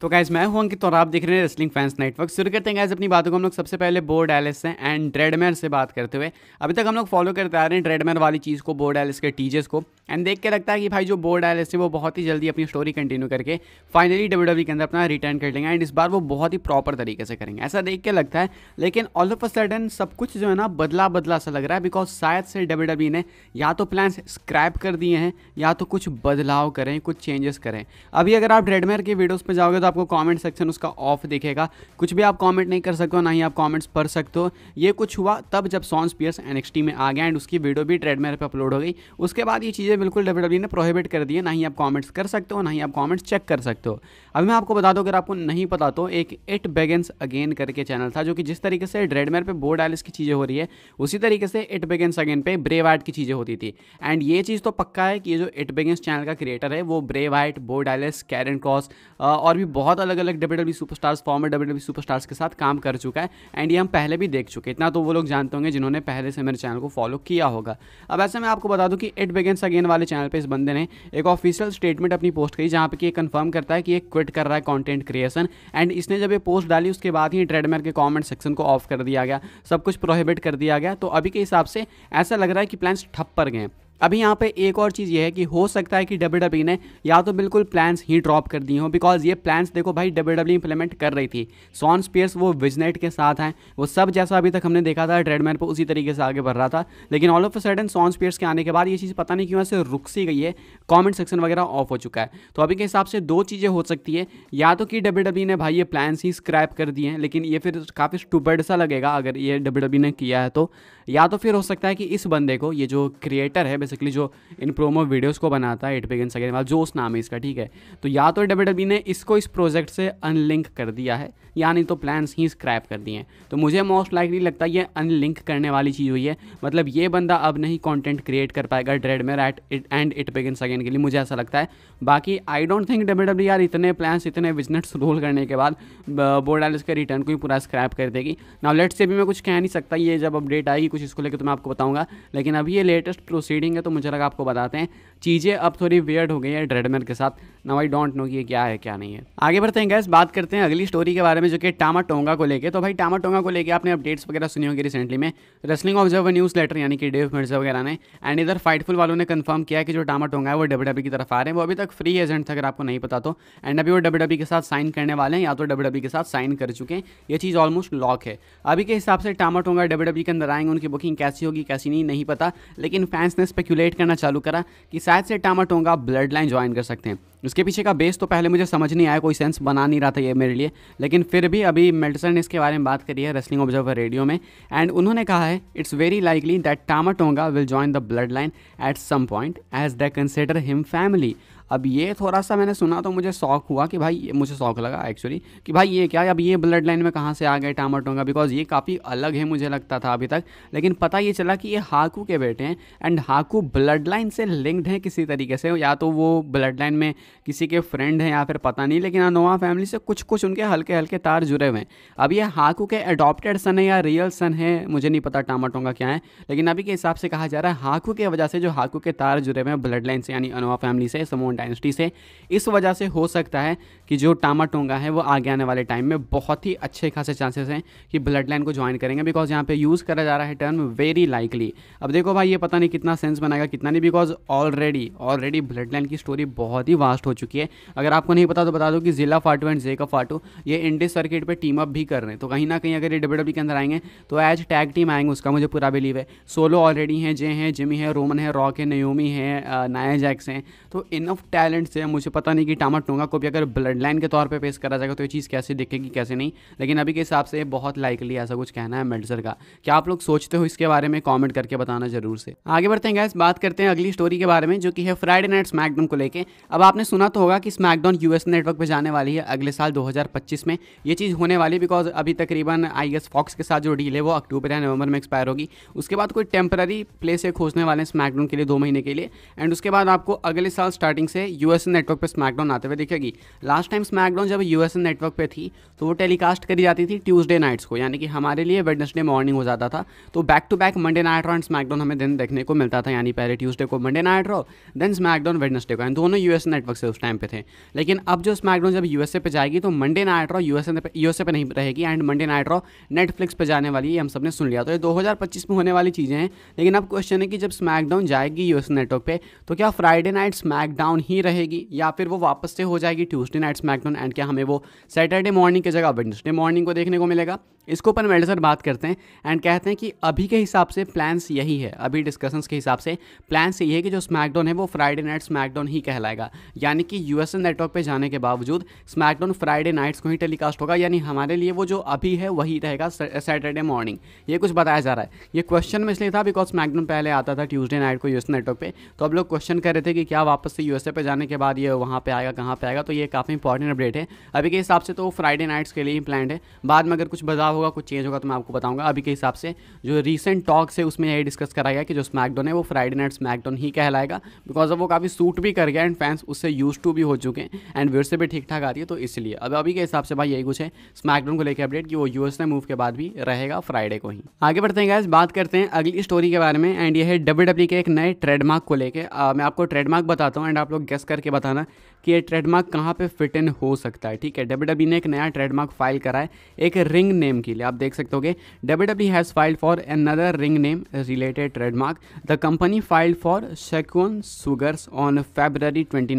तो गैज मैं हूं अंकित और आप देख रहे हैं रेसलिंग फैंस नेटवर्क शुरू करते हैं गैज अपनी बातों को हम लोग सबसे पहले बोर्ड एलिस से एंड ड्रेडमेर से बात करते हुए अभी तक हम लोग फॉलो करते आ रहे हैं ट्रेडमेयर वाली चीज़ को बोर्ड एलिस के टीचर्स को एंड देख के लगता है कि भाई जो बोर्ड एलिस है वो बहुत ही जल्दी अपनी स्टोरी कंटिन्यू करके फाइनली डब्ल्यू e के अंदर अपना रिटर्न कर लेंगे एंड इस बार वो बहुत ही प्रॉपर तरीके से करेंगे ऐसा देख के लगता है लेकिन ऑल ऑफ अ सडन सब कुछ जो है ना बदला बदला सा लग रहा है बिकॉज शायद से डब्ल्यू e ने या तो प्लान स्क्रैप कर दिए हैं या तो कुछ बदलाव करें कुछ चेंजेस करें अभी अगर आप ड्रेडमेर के वीडियोज़ पर जाओगे तो आपको कमेंट सेक्शन उसका ऑफ दिखेगा कुछ भी आप कमेंट नहीं कर सकते हो ना ही आप कमेंट्स पढ़ सकते हो ये कुछ हुआ तब जब सॉन्स पियर्स एनएक्सटी में आ गया एंड उसकी वीडियो भी ट्रेडमेर पर अपलोड हो गई उसके बाद ये चीज़ें बिल्कुल डब्ल्यू e ने प्रोहिबिट कर दी ना ही आप कॉमेंट्स कर सकते हो ना ही आप कॉमेंट्स चेक कर सकते हो अभी मैं आपको बता दूँ अगर आपको नहीं पता तो एक इट बेगेंस अगेन करके चैनल था जो कि जिस तरीके से ड्रेडमेयर पर बोर्ड एलिस की चीज़ें हो रही है उसी तरीके से इट बेगेंस अगेन पे ब्रेव आर्ट की चीज़ें होती थी एंड ये चीज़ तो पक्का है कि ये जो इट बेगेंस चैनल का क्रिएटर है वो ब्रेव आर्ट बोर्ड एलिस कैरन क्रॉस और भी बहुत अलग अलग W W superstars former W W superstars के साथ काम कर चुका है एंड ये हम पहले भी देख चुके इतना तो वो लोग जानते होंगे जिन्होंने पहले से मेरे चैनल को फॉलो किया होगा अब ऐसे मैं आपको बता दूँ कि इट बिगेंस अगेन वाले चैनल पर इस बंदे ने एक ऑफिशियल स्टेटमेंट अपनी पोस्ट करी जहाँ पर कि ये कन्फर्म करता है कि ये क्विट कर रहा है कॉन्टेंट क्रिएशन एंड इसने जब ये पोस्ट डाली उसके बाद ही ट्रेडमेर के कॉमेंट सेक्शन को ऑफ कर दिया गया सब कुछ प्रोहिबिट कर दिया गया तो अभी के हिसाब से ऐसा लग रहा है कि प्लान्स ठप पर गए अभी यहाँ पे एक और चीज़ ये है कि हो सकता है कि डब्ल्यू e ने या तो बिल्कुल प्लान्स ही ड्रॉप कर दी हों बिकॉज ये प्लान्स देखो भाई डब्ल्यू इंप्लीमेंट e कर रही थी सॉन स्पेयर्स वो विजनेट के साथ हैं वो सब जैसा अभी तक हमने देखा था ट्रेडमैन पर उसी तरीके से आगे बढ़ रहा था लेकिन ऑल ऑफ अ सडन सॉन स्पेयर्स के आने के बाद ये चीज़ पता नहीं क्यों ऐसे रुक सी गई है कॉमेंट सेक्शन वगैरह ऑफ हो चुका है तो अभी के हिसाब से दो चीज़ें हो सकती है या तो कि डब्ल्यू e ने भाई ये प्लान्स ही स्क्रैप कर दिए हैं लेकिन ये फिर काफ़ी स्टूबर्ड सा लगेगा अगर ये डब्ल्यू ने किया है तो या तो फिर हो सकता है कि इस बंदे को ये जो क्रिएटर है बेसिकली जो इन प्रोमो वीडियोस को बनाता है इट बिगिन इन वाला जो उस नाम है इसका ठीक है तो या तो डब्ल्यू e ने इसको इस प्रोजेक्ट से अनलिंक कर दिया है यानी तो प्लान्स ही स्क्रैप कर दिए तो मुझे मोस्ट लाइकली लगता है ये अनलिंक करने वाली चीज़ हुई है मतलब ये बंदा अब नहीं कॉन्टेंट क्रिएट कर पाएगा ड्रेड में at it and it begin second के लिए मुझे ऐसा लगता है बाकी I don't think W W यार इतने प्लान्स इतने बिजनेस रोल करने के बाद बोर्डालिस के रिटर्न को ही पूरा स्क्रैप कर देगी नाउ लेट से भी मैं कुछ कह नहीं सकता ये जब अपडेट आएगी कुछ इसको लेकर तो मैं आपको बताऊँगा लेकिन अभी ये लेटेस्ट प्रोसीडिंग है तो मुझे लगा आपको बताते हैं चीज़ें अब थोड़ी वेयर्ड हो गई है ड्रेडमेल के साथ नाउ आई डोंट नो कि ये क्या है क्या नहीं है आगे बढ़ते हैं गैस बात करते हैं अगली स्टोरी के बारे में बारे में जो कि टामा टोंगा को लेके तो भाई टामा टोंगा को लेके आपने अपडेट्स वगैरह सुनी होगी रिसेंटली में रेसलिंग ऑब्जर्वर न्यूज़ लेटर यानी कि डेव मिर्जा वगैरह ने एंड इधर फाइटफुल वालों ने कंफर्म किया कि जो टामा टोंगा है वो डब्ल्यू e की तरफ आ रहे हैं वो अभी तक फ्री एजेंट थे अगर आपको नहीं पता तो एंड अभी वो डब्ल्यू e के साथ साइन करने वाले हैं या तो डब्ल्यू e के साथ साइन कर चुके हैं ये चीज़ ऑलमोस्ट लॉक है अभी के हिसाब से टामा टोंगा डब्ल्यू के अंदर आएंगे उनकी बुकिंग कैसी होगी कैसी नहीं नहीं पता लेकिन फैंस ने स्पेक्यूलेट करना चालू करा कि शायद से टामा टोंगा ब्लड लाइन ज्वाइन कर सकते हैं उसके पीछे का बेस तो पहले मुझे समझ नहीं आया कोई सेंस बना नहीं रहा था ये मेरे लिए लेकिन फिर भी अभी मेडिसन ने इसके बारे में बात करी है रेसलिंग ऑब्जर्वर रेडियो में एंड उन्होंने कहा है it's very likely that Tama Tonga will join the bloodline at some point as they consider him family अब ये थोड़ा सा मैंने सुना तो मुझे शौक हुआ कि भाई मुझे शौक लगा एक्चुअली कि भाई ये क्या अब ये ब्लड लाइन में कहाँ से आ गए टामाटों का बिकॉज ये काफ़ी अलग है मुझे लगता था अभी तक लेकिन पता ये चला कि ये हाकू के बेटे हैं एंड हाकू ब्लड लाइन से लिंक्ड हैं किसी तरीके से या तो वो ब्लड लाइन में किसी के फ्रेंड हैं या फिर पता नहीं लेकिन अनोवा फैमिली से कुछ कुछ उनके हल्के हल्के तार जुड़े हुए हैं अब ये हाकू के अडोप्टेड सन है या रियल सन है मुझे नहीं पता टामाटों का क्या है लेकिन अभी के हिसाब से कहा जा रहा है हाकू के वजह से जो हाकू के तार जुड़े हुए हैं ब्लड लाइन से यानी अनोवा फैमिली से समोन डायनेस्टी से इस वजह से हो सकता है कि जो टामा टोंगा है वो आगे आने वाले टाइम में बहुत ही अच्छे खासे चांसेस हैं कि ब्लड लाइन को ज्वाइन करेंगे बिकॉज यहाँ पे यूज़ करा जा रहा है टर्म वेरी लाइकली अब देखो भाई ये पता नहीं कितना सेंस बनाएगा कितना नहीं because already already bloodline की स्टोरी बहुत ही वास्ट हो चुकी है अगर आपको नहीं पता तो बता दो कि जिला फाटू एंड जेका फाटू ये इंडिस सर्किट पर टीम अप भी कर रहे हैं तो कहीं ना कहीं अगर ये डब्ल्यू e के अंदर आएंगे तो एज टैग टीम आएंगे उसका मुझे पूरा बिलीव है सोलो ऑलरेडी हैं जे हैं जिमी है रोमन है रॉक है नयोमी है नाया जैक्स हैं तो इनफ टैलेंट से मुझे पता नहीं कि टामा टोंगा को भी अगर ब्लड लाइन के तौर पर पे पेश करा जाएगा तो ये चीज़ कैसे दिखेगी कैसे नहीं लेकिन अभी के हिसाब से बहुत लाइकली ऐसा कुछ कहना है मेडजर का क्या आप लोग सोचते हो इसके बारे में कॉमेंट करके बताना जरूर से आगे बढ़ते हैं गैस बात करते हैं अगली स्टोरी के बारे में जो कि है फ्राइडे नाइट स्मैकडाउन को लेकर अब आपने सुना तो होगा कि स्मैकडाउन एस नेटवर्क पर जाने वाली है अगले साल पच्चीस में ये चीज़ होने वाली बिकॉज अभी तकरीबन आई गेस फॉक्स के साथ जो डील है वो अक्टूबर या नवंबर में एक्सपायर होगी उसके बाद कोई टेम्पररी प्लेस है खोजने वाले हैं स्मैकडाउन के लिए दो महीने के लिए एंड उसके बाद आपको अगले साल स्टार्टिंग से से यूएस नेटवर्क पे स्मैकडाउन आते हुए दिखेगी लास्ट टाइम स्मैकडाउन जब यूएस नेटवर्क पे थी तो वो टेलीकास्ट करी जाती थी ट्यूसडे नाइट्स को यानी कि हमारे लिए वेडनेसडे मॉर्निंग हो जाता था तो back to back Monday night Raw and SmackDown हमें दिन देखने को मिलता था यानी पहले ट्यूसडे को Monday night Raw then SmackDown Wednesday को एंड दोनों यूएस नेटवर्क से उस टाइम पे थे लेकिन अब जो स्मैकडाउन जब यूएसए पे जाएगी तो Monday night Raw USA USA पे नहीं रहेगी and Monday night Raw Netflix पे जाने वाली है हम सब ने सुन लिया तो ये पच्चीस में होने वाली चीज़ें हैं लेकिन अब क्वेश्चन है कि जब स्मैकडाउन जाएगी यूएस नेटवर्क पे तो क्या फ्राइडे नाइट स्मैकडाउन स्मैकडाउन ही रहेगी या फिर वो वापस से हो जाएगी ट्यूसडे नाइट स्मैकडाउन एंड क्या हमें वो सैटरडे मॉर्निंग की जगह वेडनेसडे मॉर्निंग को देखने को मिलेगा इसको पर मेडल बात करते हैं एंड कहते हैं कि अभी के हिसाब से प्लान्स यही है अभी डिस्कशंस के हिसाब से प्लान्स यही है कि जो स्मैकडाउन है वो फ्राइडे नाइट स्मैकडाउन ही कहलाएगा यानी कि यू नेटवर्क पर जाने के बावजूद स्मैकडाउन फ्राइडे नाइट्स को ही टेलीकास्ट होगा यानी हमारे लिए वो जो अभी है वही रहेगा सैटरडे मॉर्निंग ये कुछ बताया जा रहा है ये क्वेश्चन में इसलिए था बिकॉज स्मैकडाउन पहले आता था ट्यूजडे नाइट को यूएस नेटवर्क पर तो अब लोग क्वेश्चन कर रहे थे कि क्या वापस से यू रजिस्टर पे जाने के बाद ये वहाँ पे आएगा कहाँ पे आएगा तो ये काफ़ी इंपॉर्टेंट अपडेट है अभी के हिसाब से तो फ्राइडे नाइट्स के लिए ही प्लान है बाद में अगर कुछ बदलाव होगा कुछ चेंज होगा तो मैं आपको बताऊँगा अभी के हिसाब से जो रिसेंट टॉक्स है उसमें यही डिस्कस करा गया कि जो स्मैकडोन है वो फ्राइडे नाइट स्मैकडोन ही कहलाएगा बिकॉज अब वो काफ़ी सूट भी कर गया एंड फैंस उससे यूज टू भी हो चुके हैं एंड व्यवस्था भी ठीक ठाक आती है तो इसलिए अब अभी के हिसाब से भाई यही कुछ है स्मैकडोन को लेकर अपडेट कि वो यूएस ने मूव के बाद भी रहेगा फ्राइडे को ही आगे बढ़ते हैं गैस बात करते हैं अगली स्टोरी के बारे में एंड यह है डब्ल्यू e के एक नए ट्रेडमार्क को लेकर मैं आपको ट्रेडमार्क बताता हूँ एंड आप गेस करके बताना कि ये ट्रेडमार्क कहाँ पे फिट इन हो सकता है ठीक है डब्ल्यू e ने एक नया ट्रेडमार्क फाइल करा है एक रिंग नेम के लिए आप देख सकते हो W has file for another ring name related trademark the company filed for shequan sugars on February twenty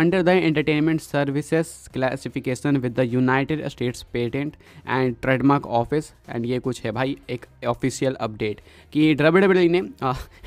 under the entertainment services classification with the United States patent and trademark office and ये कुछ है भाई एक official update कि W W ने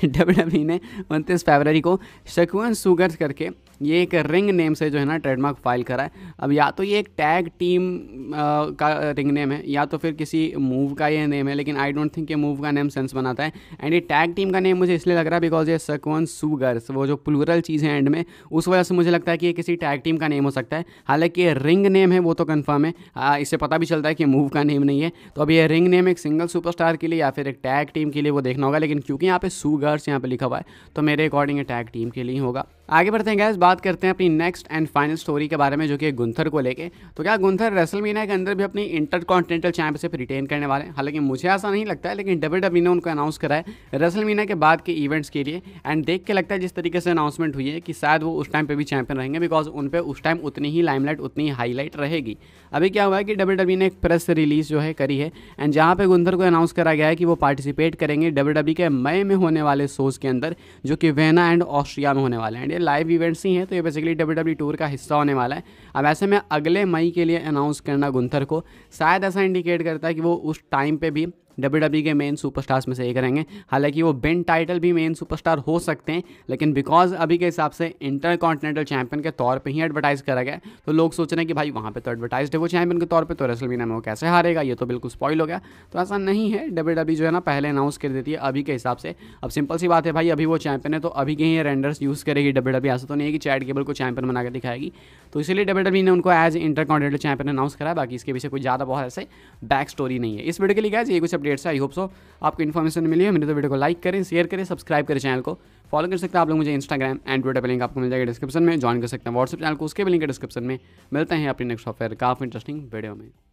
W W ने उनतीस फरवरी को शकुअन सुगर्स करके ये एक रिंग नेम से जो है ना ट्रेडमार्क फाइल करा है अब या तो ये एक टैग टीम आ, का रिंग नेम है या तो फिर किसी मूव का ये नेम है लेकिन आई डोंट थिंक ये मूव का नेम सेंस बनाता है एंड ये टैग टीम का नेम मुझे इसलिए लग रहा है बिकॉज ये सकवन सुगर्स वो जो प्लूरल चीज़ है एंड में उस वजह से मुझे लगता है कि ये किसी टैग टीम का नेम हो सकता है हालांकि ये रिंग नेम है वो तो कन्फर्म है इससे पता भी चलता है कि मूव का नेम नहीं है तो अब ये रिंग नेम एक सिंगल सुपरस्टार के लिए या फिर एक टैग टीम के लिए वो देखना होगा लेकिन क्योंकि यहाँ पे सुगर्स यहाँ पे लिखा हुआ है तो मेरे अकॉर्डिंग ये टैग टीम के लिए होगा आगे बढ़ते हैं गैस बात करते हैं अपनी नेक्स्ट एंड फाइनल स्टोरी के बारे में जो कि गुंथर को लेके तो क्या गुंथर रेसल मीना के अंदर भी अपनी इंटर कॉन्टिनेंटल चैंपियनशिप रिटेन करने वाले हैं हालांकि मुझे ऐसा नहीं लगता है लेकिन डब्ल्यू डब्ल्यू ने उनको अनाउंस करा है रेसल मीना के बाद के इवेंट्स के लिए एंड देख के लगता है जिस तरीके से अनाउंसमेंट हुई है कि शायद वो उस टाइम पर भी चैंपियन रहेंगे बिकॉज उन पर उस टाइम उतनी ही लाइमलाइट उतनी ही हाईलाइट रहेगी अभी क्या हुआ है कि डब्ल्यू डब्ल्यू ने एक प्रेस रिलीज जो है करी है एंड जहाँ पर गुंथर को अनाउंस करा गया है कि वो पार्टिसिपेट करेंगे डब्ल्यू e के मई में होने वाले शोज़ के अंदर जो कि वेना एंड ऑस्ट्रिया में होने वाले हैं लाइव इवेंट्स ही हैं तो ये बेसिकली डब्ल्यू डब्ल्यू टूर का हिस्सा होने वाला है अब ऐसे में अगले मई के लिए अनाउंस करना गुंथर को शायद ऐसा इंडिकेट करता है कि वो उस टाइम पे भी डब्ल्यू e के मेन सुपरस्टार्स में से एक रहेंगे हालांकि वो बेन टाइटल भी मेन सुपरस्टार हो सकते हैं लेकिन बिकॉज अभी के हिसाब से इंटर कॉन्टिनेंटल चैंपियन के तौर पर ही एडवर्टाइज करा गया तो लोग सोच रहे हैं कि भाई वहाँ पर तो एडवर्टाइज है वो चैंपियन के तौर पर तो रेसलमीना में वो कैसे हारेगा ये तो बिल्कुल स्पॉइल हो गया तो ऐसा नहीं है डब्ल्यू e जो है ना पहले अनाउंस कर देती है अभी के हिसाब से अब सिंपल सी बात है भाई अभी वो चैंपियन है तो अभी के ही रेंडर्स यूज़ करेगी डब्ल्यू डब्ल्यू e, ऐसा तो नहीं है कि चैट केबल को चैंपियन बना के दिखाएगी तो इसलिए डब्ल्यू डब्ल्यू ने उनको as intercontinental champion announce करा बाकी इसके पीछे कोई ज़्यादा बहुत ऐसे बैक स्टोरी नहीं है इस वीडियो के लिए क्या ये कुछ अपडेट अपडेट्स है आई होप सो आपको इन्फॉर्मेशन मिली है मेरे तो वीडियो को लाइक करें शेयर करें सब्सक्राइब करें चैनल को फॉलो कर सकते हैं आप लोग मुझे इंस्टाग्राम एंड ट्विटर लिंक आपको मिल जाएगा डिस्क्रिप्शन में ज्वाइन कर सकते हैं व्हाट्सअप चैनल को उसके भी लिंक डिस्क्रिप्शन में मिलते हैं अपने नेक्स्ट सॉफ्टवेयर काफ़ी इंटरेस्टिंग वीडियो में